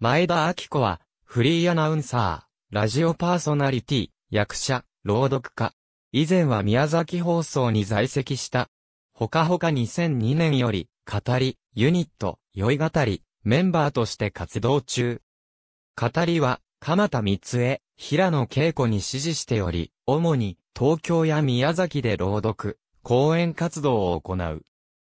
前田明子は、フリーアナウンサー、ラジオパーソナリティ、役者、朗読家。以前は宮崎放送に在籍した。ほかほか2002年より、語り、ユニット、酔い語り、メンバーとして活動中。語りは、鎌田光恵、平野恵子に支持しており、主に、東京や宮崎で朗読、講演活動を行う。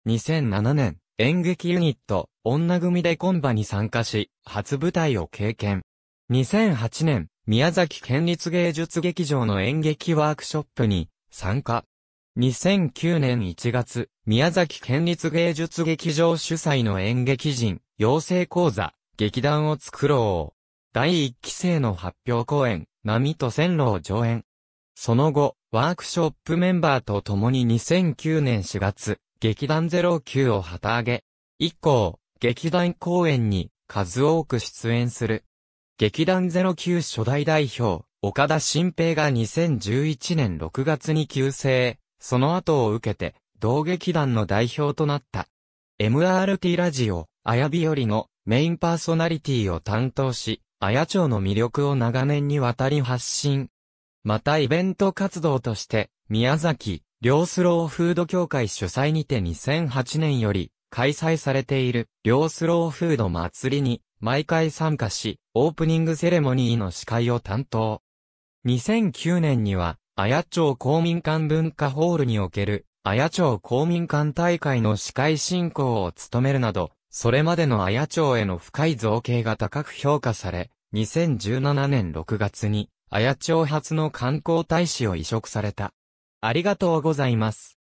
2007年、演劇ユニット、女組でコンバに参加し、初舞台を経験。2008年、宮崎県立芸術劇場の演劇ワークショップに参加。2009年1月、宮崎県立芸術劇場主催の演劇人、養成講座、劇団を作ろう。第1期生の発表公演、波と線路を上演。その後、ワークショップメンバーと共に2009年4月、劇団09を旗揚げ、以降、劇団公演に数多く出演する。劇団09初代代表、岡田新平が2011年6月に急成、その後を受けて、同劇団の代表となった。MRT ラジオ、あやびよりのメインパーソナリティを担当し、あや町の魅力を長年にわたり発信。またイベント活動として、宮崎、両スローフード協会主催にて2008年より開催されている両スローフード祭りに毎回参加し、オープニングセレモニーの司会を担当。2009年には、綾町公民館文化ホールにおける綾町公民館大会の司会進行を務めるなど、それまでの綾町への深い造形が高く評価され、2017年6月に綾町初の観光大使を移植された。ありがとうございます。